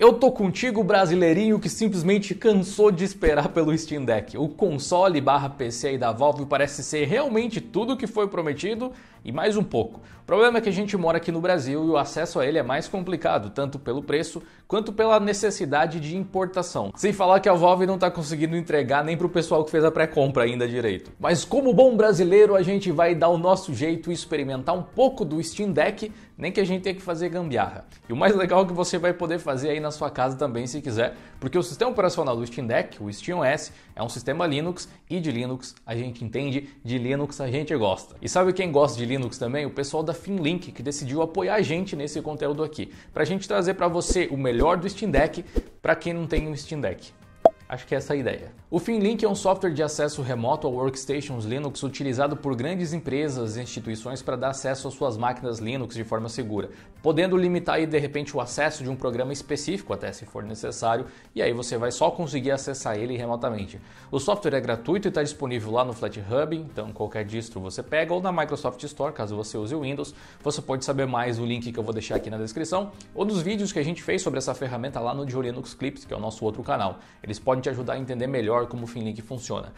Eu tô contigo, brasileirinho que simplesmente cansou de esperar pelo Steam Deck. O console barra PC aí da Valve parece ser realmente tudo o que foi prometido e mais um pouco. O problema é que a gente mora aqui no Brasil e o acesso a ele é mais complicado, tanto pelo preço quanto pela necessidade de importação. Sem falar que a Valve não tá conseguindo entregar nem pro pessoal que fez a pré-compra ainda direito. Mas como bom brasileiro, a gente vai dar o nosso jeito e experimentar um pouco do Steam Deck nem que a gente tenha que fazer gambiarra. E o mais legal é que você vai poder fazer aí na sua casa também se quiser, porque o sistema operacional do Steam Deck, o SteamOS, é um sistema Linux e de Linux a gente entende, de Linux a gente gosta. E sabe quem gosta de Linux também? O pessoal da Finlink, que decidiu apoiar a gente nesse conteúdo aqui, para a gente trazer para você o melhor do Steam Deck para quem não tem um Steam Deck. Acho que é essa a ideia. O FinLink é um software de acesso remoto a workstations Linux utilizado por grandes empresas e instituições para dar acesso às suas máquinas Linux de forma segura, podendo limitar aí de repente o acesso de um programa específico até se for necessário, e aí você vai só conseguir acessar ele remotamente. O software é gratuito e está disponível lá no FlatHub, então qualquer distro você pega, ou na Microsoft Store, caso você use o Windows. Você pode saber mais o link que eu vou deixar aqui na descrição, ou dos vídeos que a gente fez sobre essa ferramenta lá no Linux Clips, que é o nosso outro canal. Eles podem podem te ajudar a entender melhor como o Finlink funciona.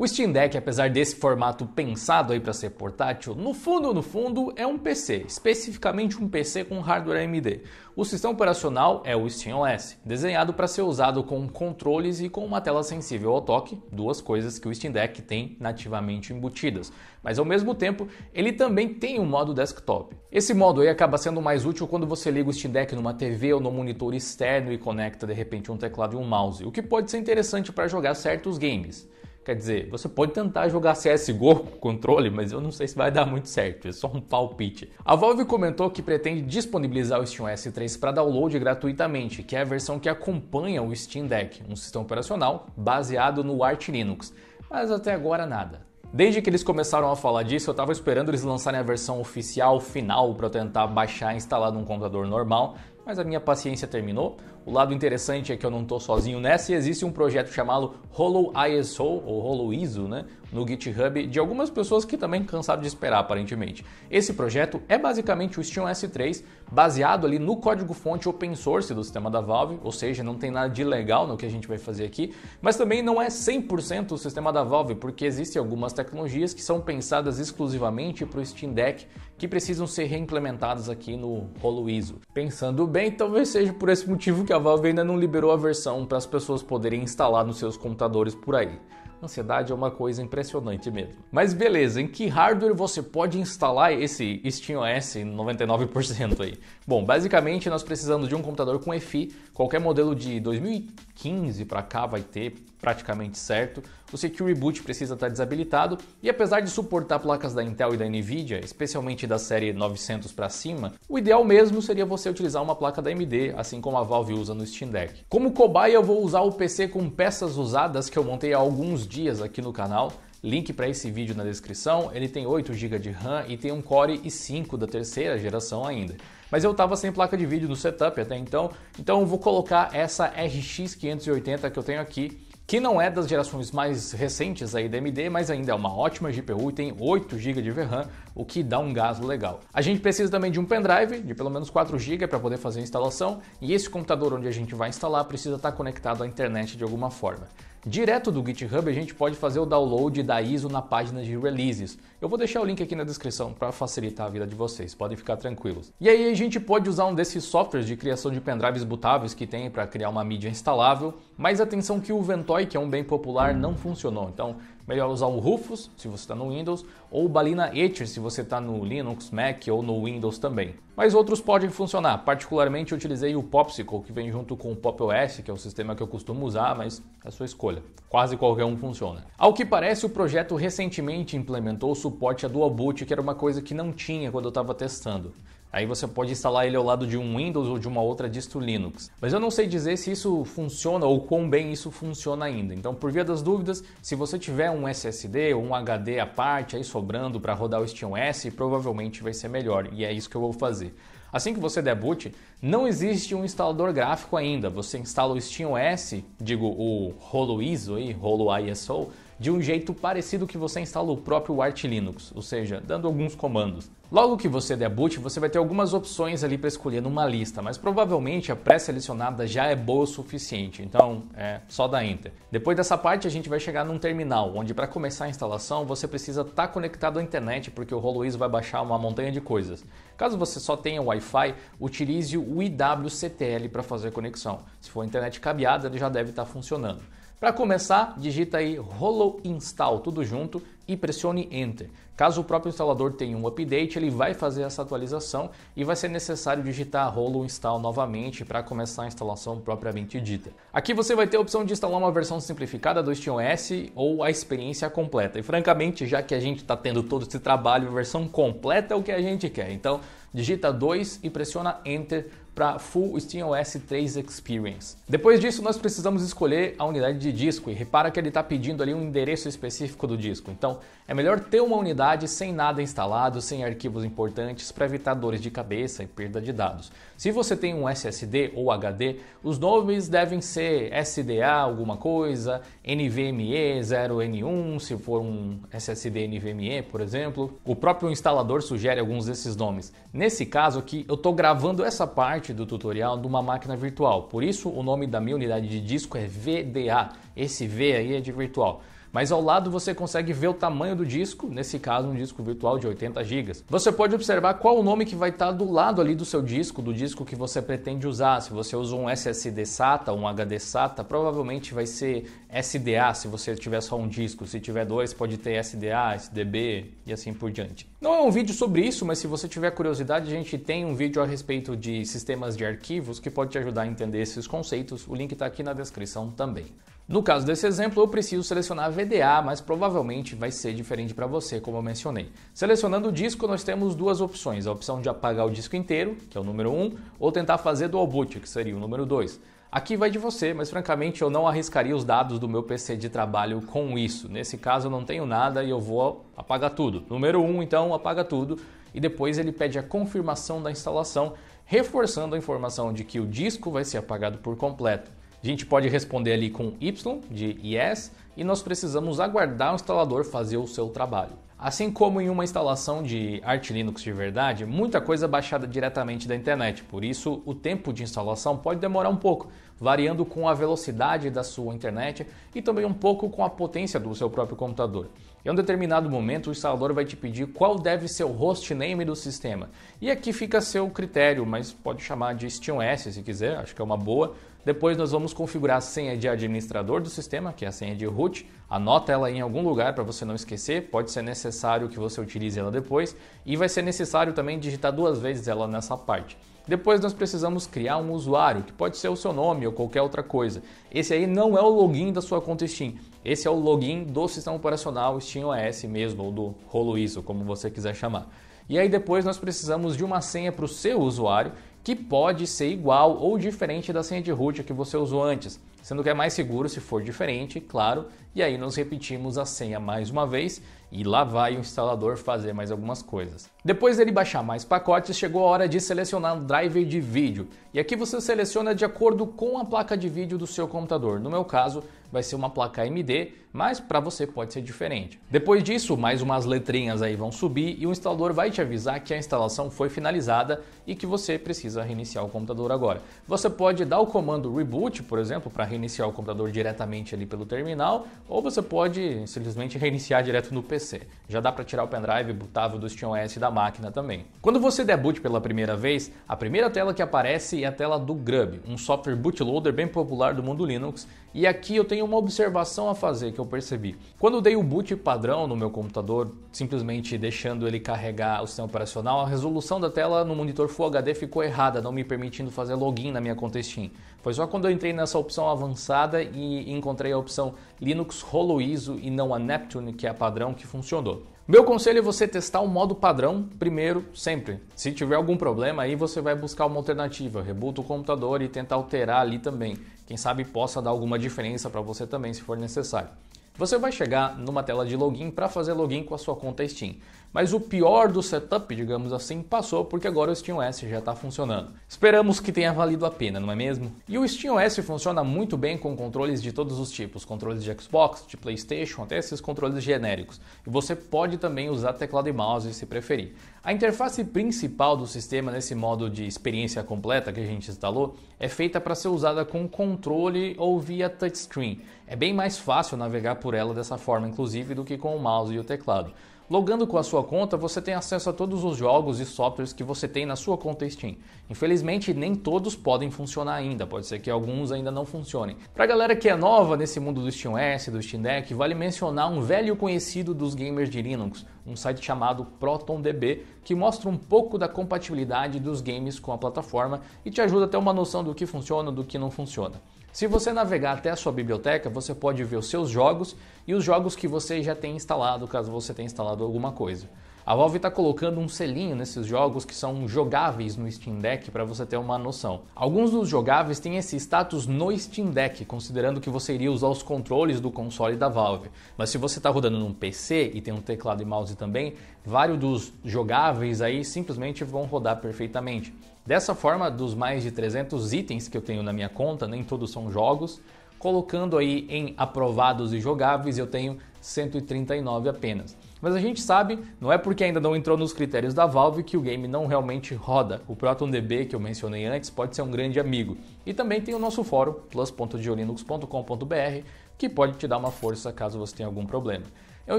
O Steam Deck, apesar desse formato pensado aí para ser portátil, no fundo, no fundo, é um PC, especificamente um PC com hardware AMD. O sistema operacional é o SteamOS, desenhado para ser usado com controles e com uma tela sensível ao toque, duas coisas que o Steam Deck tem nativamente embutidas. Mas ao mesmo tempo, ele também tem um modo desktop. Esse modo aí acaba sendo mais útil quando você liga o Steam Deck numa TV ou no monitor externo e conecta de repente um teclado e um mouse, o que pode ser interessante para jogar certos games. Quer dizer, você pode tentar jogar CSGO com controle, mas eu não sei se vai dar muito certo, é só um palpite. A Valve comentou que pretende disponibilizar o Steam S3 para download gratuitamente, que é a versão que acompanha o Steam Deck, um sistema operacional baseado no Arch Linux. Mas até agora nada. Desde que eles começaram a falar disso, eu estava esperando eles lançarem a versão oficial final para tentar baixar e instalar num computador normal, mas a minha paciência terminou. O lado interessante é que eu não estou sozinho nessa e existe um projeto chamado Hollow ISO ou Hollow ISO, né, no GitHub de algumas pessoas que também cansaram de esperar aparentemente. Esse projeto é basicamente o Steam S3 baseado ali no código-fonte open source do sistema da Valve, ou seja, não tem nada de legal no que a gente vai fazer aqui, mas também não é 100% o sistema da Valve, porque existem algumas tecnologias que são pensadas exclusivamente para o Steam Deck que precisam ser reimplementadas aqui no rolo ISO. Pensando bem, talvez seja por esse motivo que a Valve ainda não liberou a versão para as pessoas poderem instalar nos seus computadores por aí. Ansiedade é uma coisa impressionante mesmo. Mas beleza, em que hardware você pode instalar esse SteamOS 99% aí? Bom, basicamente nós precisamos de um computador com EFI, qualquer modelo de 2015 para cá vai ter praticamente certo o Secure Boot precisa estar desabilitado e apesar de suportar placas da Intel e da Nvidia, especialmente da série 900 para cima, o ideal mesmo seria você utilizar uma placa da AMD, assim como a Valve usa no Steam Deck. Como cobaia, eu vou usar o PC com peças usadas que eu montei há alguns dias aqui no canal. Link para esse vídeo na descrição. Ele tem 8 GB de RAM e tem um Core i5 da terceira geração ainda. Mas eu estava sem placa de vídeo no setup até então, então vou colocar essa RX 580 que eu tenho aqui que não é das gerações mais recentes aí da AMD, mas ainda é uma ótima GPU e tem 8 GB de VRAM, o que dá um gasto legal. A gente precisa também de um pendrive de pelo menos 4 GB para poder fazer a instalação, e esse computador onde a gente vai instalar precisa estar tá conectado à internet de alguma forma. Direto do GitHub a gente pode fazer o download da ISO na página de releases. Eu vou deixar o link aqui na descrição para facilitar a vida de vocês, podem ficar tranquilos. E aí a gente pode usar um desses softwares de criação de pendrives bootáveis que tem para criar uma mídia instalável, mas atenção que o Ventoy, que é um bem popular, não funcionou. Então, melhor usar o Rufus, se você está no Windows, ou o Balina Etcher, se você está no Linux, Mac ou no Windows também. Mas outros podem funcionar, particularmente eu utilizei o Popsicle, que vem junto com o Pop OS, que é o sistema que eu costumo usar, mas é a sua escolha. Quase qualquer um funciona. Ao que parece, o projeto recentemente implementou o suporte a Dual Boot, que era uma coisa que não tinha quando eu estava testando. Aí você pode instalar ele ao lado de um Windows ou de uma outra distro Linux. Mas eu não sei dizer se isso funciona ou quão bem isso funciona ainda. Então, por via das dúvidas, se você tiver um SSD ou um HD à parte aí sobrando para rodar o SteamOS, provavelmente vai ser melhor. E é isso que eu vou fazer. Assim que você der boot, não existe um instalador gráfico ainda. Você instala o SteamOS, digo o HoloISO aí, HoloISO, de um jeito parecido que você instala o próprio Arch Linux, ou seja, dando alguns comandos. Logo que você der boot, você vai ter algumas opções ali para escolher numa lista, mas provavelmente a pré-selecionada já é boa o suficiente, então é só dar Enter. Depois dessa parte, a gente vai chegar num terminal, onde para começar a instalação você precisa estar tá conectado à internet, porque o HoloWiz vai baixar uma montanha de coisas. Caso você só tenha Wi-Fi, utilize o IWCTL para fazer conexão. Se for internet cabeada, ele já deve estar tá funcionando. Para começar, digita aí Rollo Install tudo junto e pressione Enter. Caso o próprio instalador tenha um update, ele vai fazer essa atualização e vai ser necessário digitar Rollo Install novamente para começar a instalação propriamente dita. Aqui você vai ter a opção de instalar uma versão simplificada do SteamOS ou a experiência completa. E francamente, já que a gente está tendo todo esse trabalho, a versão completa é o que a gente quer. Então, digita 2 e pressiona Enter para Full SteamOS 3 Experience. Depois disso, nós precisamos escolher a unidade de disco e repara que ele está pedindo ali um endereço específico do disco. Então, é melhor ter uma unidade sem nada instalado, sem arquivos importantes para evitar dores de cabeça e perda de dados. Se você tem um SSD ou HD, os nomes devem ser SDA alguma coisa, NVMe 0N1, se for um SSD NVMe, por exemplo. O próprio instalador sugere alguns desses nomes. Nesse caso aqui, eu estou gravando essa parte parte do tutorial de uma máquina virtual. Por isso o nome da minha unidade de disco é VDA. Esse V aí é de virtual mas ao lado você consegue ver o tamanho do disco, nesse caso um disco virtual de 80 GB. Você pode observar qual o nome que vai estar tá do lado ali do seu disco, do disco que você pretende usar. Se você usa um SSD SATA, um HD SATA, provavelmente vai ser SDA se você tiver só um disco. Se tiver dois, pode ter SDA, SDB e assim por diante. Não é um vídeo sobre isso, mas se você tiver curiosidade, a gente tem um vídeo a respeito de sistemas de arquivos que pode te ajudar a entender esses conceitos. O link está aqui na descrição também. No caso desse exemplo, eu preciso selecionar VDA, mas provavelmente vai ser diferente para você, como eu mencionei. Selecionando o disco, nós temos duas opções: a opção de apagar o disco inteiro, que é o número 1, um, ou tentar fazer dual boot, que seria o número 2. Aqui vai de você, mas francamente eu não arriscaria os dados do meu PC de trabalho com isso. Nesse caso eu não tenho nada e eu vou apagar tudo. Número 1, um, então, apaga tudo e depois ele pede a confirmação da instalação, reforçando a informação de que o disco vai ser apagado por completo. A gente pode responder ali com Y, de yes, e nós precisamos aguardar o instalador fazer o seu trabalho. Assim como em uma instalação de Arch Linux de verdade, muita coisa é baixada diretamente da internet, por isso o tempo de instalação pode demorar um pouco, variando com a velocidade da sua internet e também um pouco com a potência do seu próprio computador. Em um determinado momento, o instalador vai te pedir qual deve ser o hostname do sistema. E aqui fica a seu critério, mas pode chamar de SteamOS se quiser, acho que é uma boa, depois nós vamos configurar a senha de administrador do sistema, que é a senha de root. Anota ela em algum lugar para você não esquecer, pode ser necessário que você utilize ela depois e vai ser necessário também digitar duas vezes ela nessa parte. Depois nós precisamos criar um usuário, que pode ser o seu nome ou qualquer outra coisa. Esse aí não é o login da sua conta Steam, esse é o login do sistema operacional SteamOS mesmo, ou do rolo como você quiser chamar. E aí depois nós precisamos de uma senha para o seu usuário que pode ser igual ou diferente da senha de root que você usou antes, sendo que é mais seguro se for diferente, claro, e aí nós repetimos a senha mais uma vez e lá vai o instalador fazer mais algumas coisas. Depois dele baixar mais pacotes, chegou a hora de selecionar um driver de vídeo. E aqui você seleciona de acordo com a placa de vídeo do seu computador. No meu caso, vai ser uma placa AMD, mas para você pode ser diferente. Depois disso, mais umas letrinhas aí vão subir e o instalador vai te avisar que a instalação foi finalizada e que você precisa reiniciar o computador agora. Você pode dar o comando reboot, por exemplo, para reiniciar o computador diretamente ali pelo terminal, ou você pode simplesmente reiniciar direto no PC PC. Já dá para tirar o pendrive bootável do SteamOS da máquina também. Quando você der boot pela primeira vez, a primeira tela que aparece é a tela do Grub, um software bootloader bem popular do mundo Linux, e aqui eu tenho uma observação a fazer que eu percebi. Quando dei o boot padrão no meu computador, simplesmente deixando ele carregar o sistema operacional, a resolução da tela no monitor Full HD ficou errada, não me permitindo fazer login na minha conta Steam. Foi só quando eu entrei nessa opção avançada e encontrei a opção Linux Holo ISO e não a Neptune, que é a padrão, que funcionou. Meu conselho é você testar o modo padrão primeiro, sempre. Se tiver algum problema, aí você vai buscar uma alternativa, reboota o computador e tenta alterar ali também. Quem sabe possa dar alguma diferença para você também, se for necessário. Você vai chegar numa tela de login para fazer login com a sua conta Steam. Mas o pior do setup, digamos assim, passou porque agora o SteamOS já está funcionando. Esperamos que tenha valido a pena, não é mesmo? E o SteamOS funciona muito bem com controles de todos os tipos, controles de Xbox, de PlayStation, até esses controles genéricos. E você pode também usar teclado e mouse se preferir. A interface principal do sistema nesse modo de experiência completa que a gente instalou é feita para ser usada com controle ou via touchscreen. É bem mais fácil navegar por ela dessa forma, inclusive, do que com o mouse e o teclado. Logando com a sua conta, você tem acesso a todos os jogos e softwares que você tem na sua conta Steam. Infelizmente, nem todos podem funcionar ainda, pode ser que alguns ainda não funcionem. Para galera que é nova nesse mundo do SteamOS, do Steam Deck, vale mencionar um velho conhecido dos gamers de Linux, um site chamado ProtonDB, que mostra um pouco da compatibilidade dos games com a plataforma e te ajuda a ter uma noção do que funciona e do que não funciona. Se você navegar até a sua biblioteca, você pode ver os seus jogos e os jogos que você já tem instalado, caso você tenha instalado alguma coisa. A Valve está colocando um selinho nesses jogos que são jogáveis no Steam Deck para você ter uma noção. Alguns dos jogáveis têm esse status no Steam Deck, considerando que você iria usar os controles do console da Valve. Mas se você está rodando num PC e tem um teclado e mouse também, vários dos jogáveis aí simplesmente vão rodar perfeitamente. Dessa forma, dos mais de 300 itens que eu tenho na minha conta, nem todos são jogos, colocando aí em aprovados e jogáveis, eu tenho 139 apenas. Mas a gente sabe, não é porque ainda não entrou nos critérios da Valve que o game não realmente roda. O ProtonDB que eu mencionei antes pode ser um grande amigo. E também tem o nosso fórum plus.diolinux.com.br que pode te dar uma força caso você tenha algum problema. Eu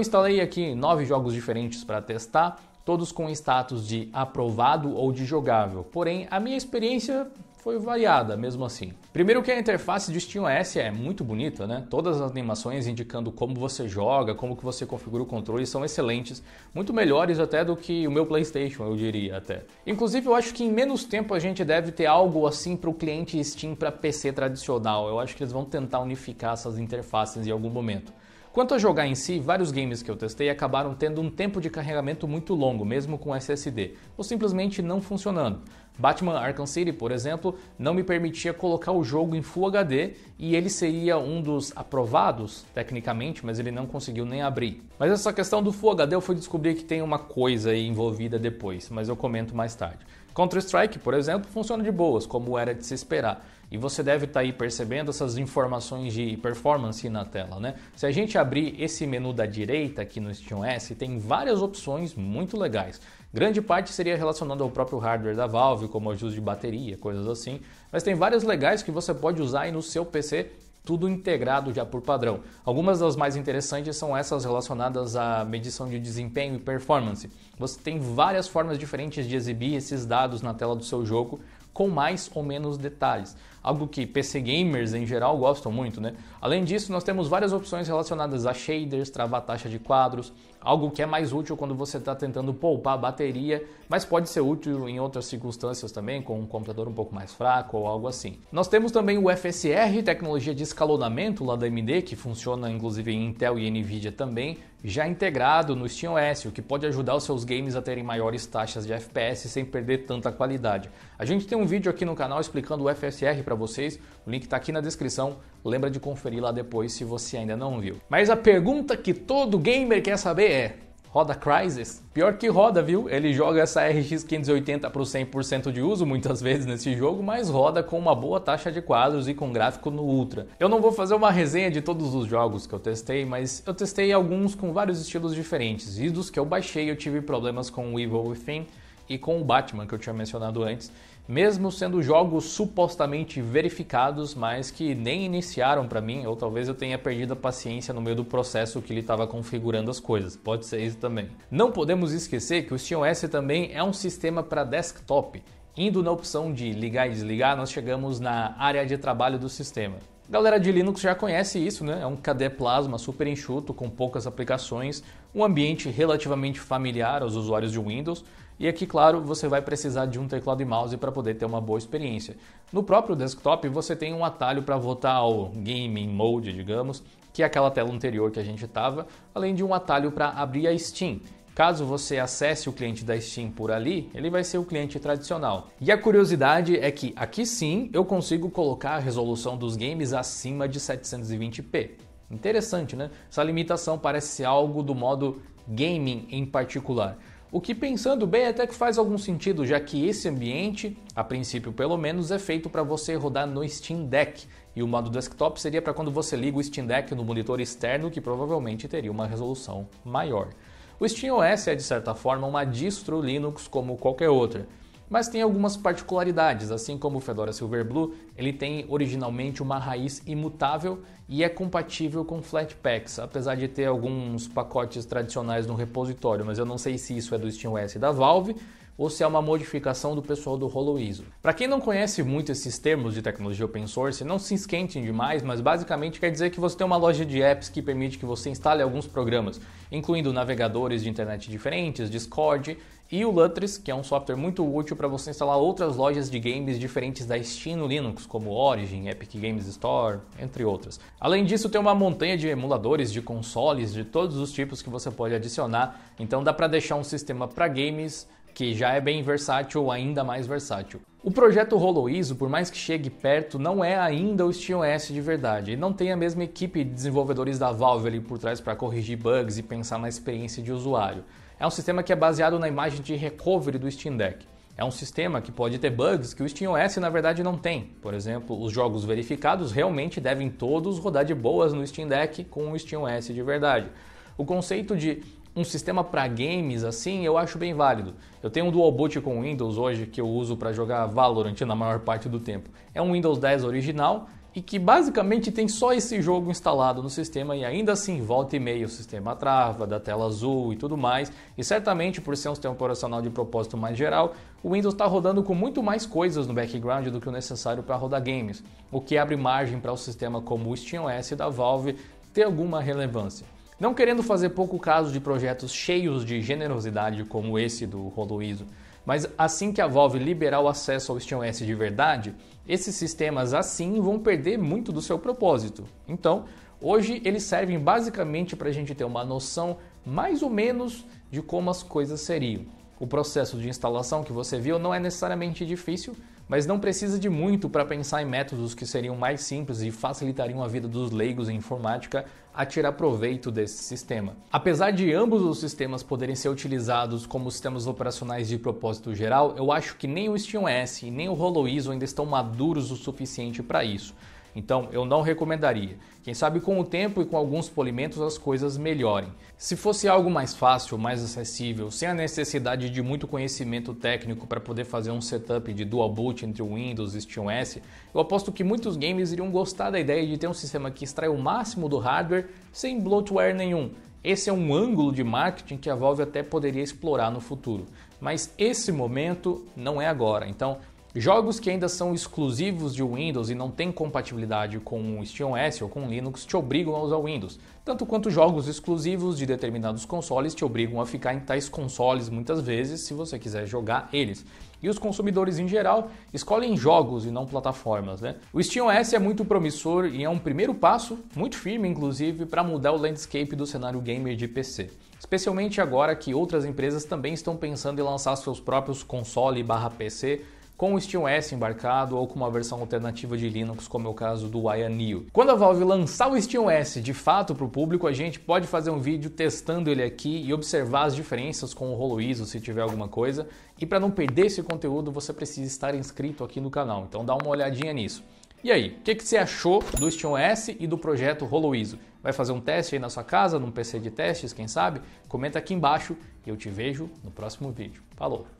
instalei aqui nove jogos diferentes para testar, todos com status de aprovado ou de jogável. Porém, a minha experiência foi variada mesmo assim. Primeiro que a interface de SteamOS é muito bonita, né? Todas as animações indicando como você joga, como que você configura o controle são excelentes, muito melhores até do que o meu PlayStation, eu diria até. Inclusive, eu acho que em menos tempo a gente deve ter algo assim para o cliente Steam para PC tradicional. Eu acho que eles vão tentar unificar essas interfaces em algum momento. Quanto a jogar em si, vários games que eu testei acabaram tendo um tempo de carregamento muito longo, mesmo com SSD, ou simplesmente não funcionando. Batman Arkham City, por exemplo, não me permitia colocar o jogo em Full HD e ele seria um dos aprovados, tecnicamente, mas ele não conseguiu nem abrir. Mas essa questão do Full HD eu fui descobrir que tem uma coisa aí envolvida depois, mas eu comento mais tarde. Counter-Strike, por exemplo, funciona de boas, como era de se esperar. E você deve estar tá aí percebendo essas informações de performance na tela, né? Se a gente abrir esse menu da direita aqui no SteamOS, tem várias opções muito legais. Grande parte seria relacionada ao próprio hardware da Valve, como ajuste de bateria, coisas assim. Mas tem várias legais que você pode usar aí no seu PC tudo integrado já por padrão. Algumas das mais interessantes são essas relacionadas à medição de desempenho e performance. Você tem várias formas diferentes de exibir esses dados na tela do seu jogo com mais ou menos detalhes algo que PC gamers em geral gostam muito, né? Além disso, nós temos várias opções relacionadas a shaders, travar taxa de quadros, algo que é mais útil quando você está tentando poupar bateria, mas pode ser útil em outras circunstâncias também, com um computador um pouco mais fraco ou algo assim. Nós temos também o FSR, tecnologia de escalonamento lá da AMD, que funciona inclusive em Intel e Nvidia também, já integrado no SteamOS, o que pode ajudar os seus games a terem maiores taxas de FPS sem perder tanta qualidade. A gente tem um vídeo aqui no canal explicando o FSR para vocês. O link está aqui na descrição. Lembra de conferir lá depois se você ainda não viu. Mas a pergunta que todo gamer quer saber é: roda Crysis? Pior que roda, viu? Ele joga essa RX 580 para o 100% de uso muitas vezes nesse jogo, mas roda com uma boa taxa de quadros e com gráfico no Ultra. Eu não vou fazer uma resenha de todos os jogos que eu testei, mas eu testei alguns com vários estilos diferentes, e dos que eu baixei eu tive problemas com o Evil Within e com o Batman que eu tinha mencionado antes, mesmo sendo jogos supostamente verificados, mas que nem iniciaram para mim, ou talvez eu tenha perdido a paciência no meio do processo que ele estava configurando as coisas. Pode ser isso também. Não podemos esquecer que o SteamOS também é um sistema para desktop. Indo na opção de ligar e desligar, nós chegamos na área de trabalho do sistema. Galera de Linux já conhece isso, né? É um KDE Plasma super enxuto, com poucas aplicações, um ambiente relativamente familiar aos usuários de Windows, e aqui, claro, você vai precisar de um teclado e mouse para poder ter uma boa experiência. No próprio desktop, você tem um atalho para voltar ao gaming mode, digamos, que é aquela tela anterior que a gente estava, além de um atalho para abrir a Steam. Caso você acesse o cliente da Steam por ali, ele vai ser o cliente tradicional. E a curiosidade é que aqui sim eu consigo colocar a resolução dos games acima de 720p. Interessante, né? Essa limitação parece ser algo do modo gaming em particular. O que pensando bem até que faz algum sentido, já que esse ambiente, a princípio pelo menos, é feito para você rodar no Steam Deck, e o modo desktop seria para quando você liga o Steam Deck no monitor externo, que provavelmente teria uma resolução maior. O SteamOS é de certa forma uma distro Linux como qualquer outra, mas tem algumas particularidades, assim como o Fedora Silverblue, ele tem originalmente uma raiz imutável e é compatível com Flatpaks, apesar de ter alguns pacotes tradicionais no repositório, mas eu não sei se isso é do SteamOS da Valve ou se é uma modificação do pessoal do HoloISO. Para quem não conhece muito esses termos de tecnologia open source, não se esquentem demais, mas basicamente quer dizer que você tem uma loja de apps que permite que você instale alguns programas, incluindo navegadores de internet diferentes, Discord e o Lutris, que é um software muito útil para você instalar outras lojas de games diferentes da Steam no Linux, como Origin, Epic Games Store, entre outras. Além disso, tem uma montanha de emuladores, de consoles, de todos os tipos que você pode adicionar, então dá para deixar um sistema para games que já é bem versátil, ainda mais versátil. O projeto HoloIso, por mais que chegue perto, não é ainda o SteamOS de verdade. E não tem a mesma equipe de desenvolvedores da Valve ali por trás para corrigir bugs e pensar na experiência de usuário. É um sistema que é baseado na imagem de recovery do Steam Deck. É um sistema que pode ter bugs que o SteamOS na verdade não tem. Por exemplo, os jogos verificados realmente devem todos rodar de boas no Steam Deck com o SteamOS de verdade. O conceito de um sistema para games assim eu acho bem válido. Eu tenho um dual boot com Windows hoje que eu uso para jogar Valorant na maior parte do tempo. É um Windows 10 original e que basicamente tem só esse jogo instalado no sistema e ainda assim volta e meia o sistema trava, da tela azul e tudo mais. E certamente por ser um sistema operacional de propósito mais geral, o Windows está rodando com muito mais coisas no background do que o necessário para rodar games, o que abre margem para o um sistema como o SteamOS da Valve ter alguma relevância. Não querendo fazer pouco caso de projetos cheios de generosidade como esse do Holo mas assim que a Valve liberar o acesso ao S de verdade, esses sistemas assim vão perder muito do seu propósito. Então, hoje eles servem basicamente para a gente ter uma noção mais ou menos de como as coisas seriam. O processo de instalação que você viu não é necessariamente difícil, mas não precisa de muito para pensar em métodos que seriam mais simples e facilitariam a vida dos leigos em informática a tirar proveito desse sistema. Apesar de ambos os sistemas poderem ser utilizados como sistemas operacionais de propósito geral, eu acho que nem o SteamOS e nem o HoloIS ainda estão maduros o suficiente para isso. Então eu não recomendaria. Quem sabe com o tempo e com alguns polimentos as coisas melhorem. Se fosse algo mais fácil, mais acessível, sem a necessidade de muito conhecimento técnico para poder fazer um setup de dual boot entre Windows e SteamOS, eu aposto que muitos games iriam gostar da ideia de ter um sistema que extrai o máximo do hardware sem bloatware nenhum. Esse é um ângulo de marketing que a Valve até poderia explorar no futuro, mas esse momento não é agora. Então, Jogos que ainda são exclusivos de Windows e não têm compatibilidade com o SteamOS ou com o Linux te obrigam a usar Windows, tanto quanto jogos exclusivos de determinados consoles te obrigam a ficar em tais consoles muitas vezes se você quiser jogar eles. E os consumidores em geral escolhem jogos e não plataformas, né? O SteamOS é muito promissor e é um primeiro passo, muito firme inclusive, para mudar o landscape do cenário gamer de PC. Especialmente agora que outras empresas também estão pensando em lançar seus próprios console/PC com o SteamOS embarcado ou com uma versão alternativa de Linux, como é o caso do Wyanio. Quando a Valve lançar o SteamOS de fato para o público, a gente pode fazer um vídeo testando ele aqui e observar as diferenças com o HoloISO se tiver alguma coisa. E para não perder esse conteúdo, você precisa estar inscrito aqui no canal, então dá uma olhadinha nisso. E aí, o que, que, você achou do SteamOS e do projeto HoloISO? Vai fazer um teste aí na sua casa, num PC de testes, quem sabe? Comenta aqui embaixo e eu te vejo no próximo vídeo. Falou!